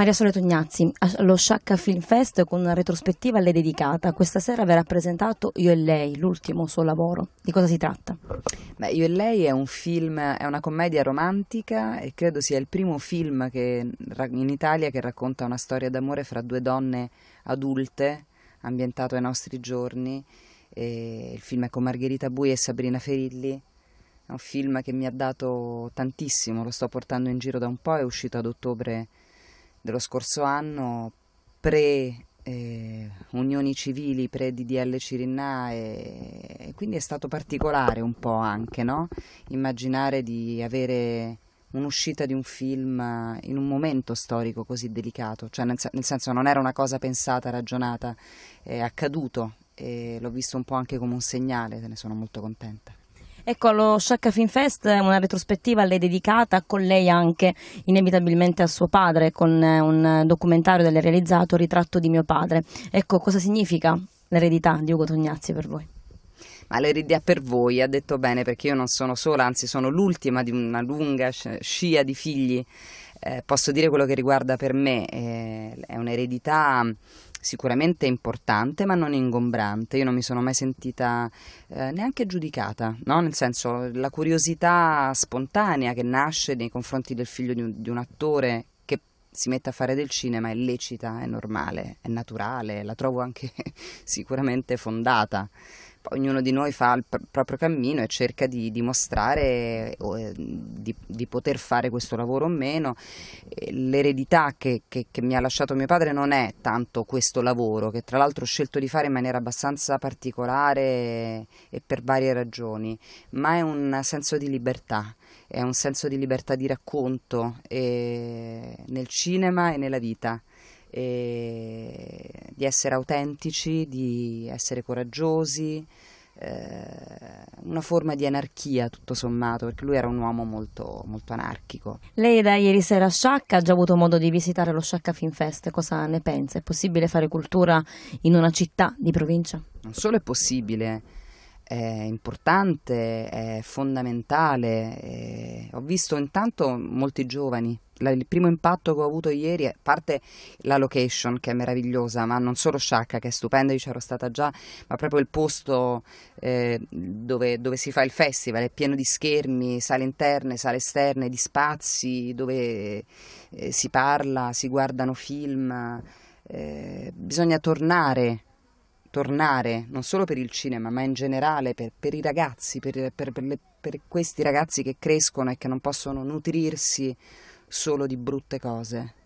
Maria Sole Tognazzi, allo Sciacca Film Fest con una retrospettiva a lei dedicata. Questa sera verrà presentato Io e lei, l'ultimo suo lavoro. Di cosa si tratta? Beh, Io e lei è un film, è una commedia romantica e credo sia il primo film che, in Italia che racconta una storia d'amore fra due donne adulte, ambientato ai nostri giorni. E il film è con Margherita Bui e Sabrina Ferilli. È un film che mi ha dato tantissimo, lo sto portando in giro da un po', è uscito ad ottobre dello scorso anno, pre eh, unioni civili, pre DDL Cirinna e, e quindi è stato particolare un po' anche, no? Immaginare di avere un'uscita di un film in un momento storico così delicato, cioè nel, nel senso non era una cosa pensata, ragionata, è accaduto e l'ho visto un po' anche come un segnale, te ne sono molto contenta. Ecco, allo Shaka Film Fest eh, una retrospettiva a lei dedicata con lei anche inevitabilmente a suo padre con eh, un documentario del realizzato Ritratto di mio padre. Ecco, cosa significa l'eredità di Ugo Tognazzi per voi? ma l'eredità per voi, ha detto bene perché io non sono sola, anzi sono l'ultima di una lunga scia di figli. Eh, posso dire quello che riguarda per me, eh, è un'eredità sicuramente importante ma non ingombrante, io non mi sono mai sentita eh, neanche giudicata, no? nel senso la curiosità spontanea che nasce nei confronti del figlio di un, di un attore che si mette a fare del cinema è lecita, è normale, è naturale, la trovo anche sicuramente fondata ognuno di noi fa il pr- proprio cammino e cerca di dimostrare eh, di, di, poter fare questo lavoro o meno. L'eredità che, che, che mi ha lasciato mio padre non è tanto questo lavoro, che tra l'altro ho scelto di fare in maniera abbastanza particolare e per varie ragioni, ma è un senso di libertà è un senso di libertà di racconto eh, nel cinema e nella vita di essere autentici, di essere coraggiosi, eh, una forma di anarchia tutto sommato, perché lui era un uomo molto, molto anarchico. Lei da ieri sera a Sciacca ha già avuto modo di visitare lo Sciacca Film Fest, cosa ne pensa? È possibile fare cultura in una città di provincia? Non solo è possibile, è importante, è fondamentale. Ho visto intanto molti giovani la, il primo impatto che ho avuto ieri a parte la location che è meravigliosa, ma non solo Sciacca che è stupenda, io c'ero stata già, ma proprio il posto eh, dove, dove, si fa il festival, è pieno di schermi, sale interne, sale esterne, di spazi dove eh, si parla, si guardano film. Eh, bisogna tornare tornare non solo per il cinema, ma in generale per, per i ragazzi, per, per, le, per, questi ragazzi che crescono e che non possono nutrirsi solo di brutte cose.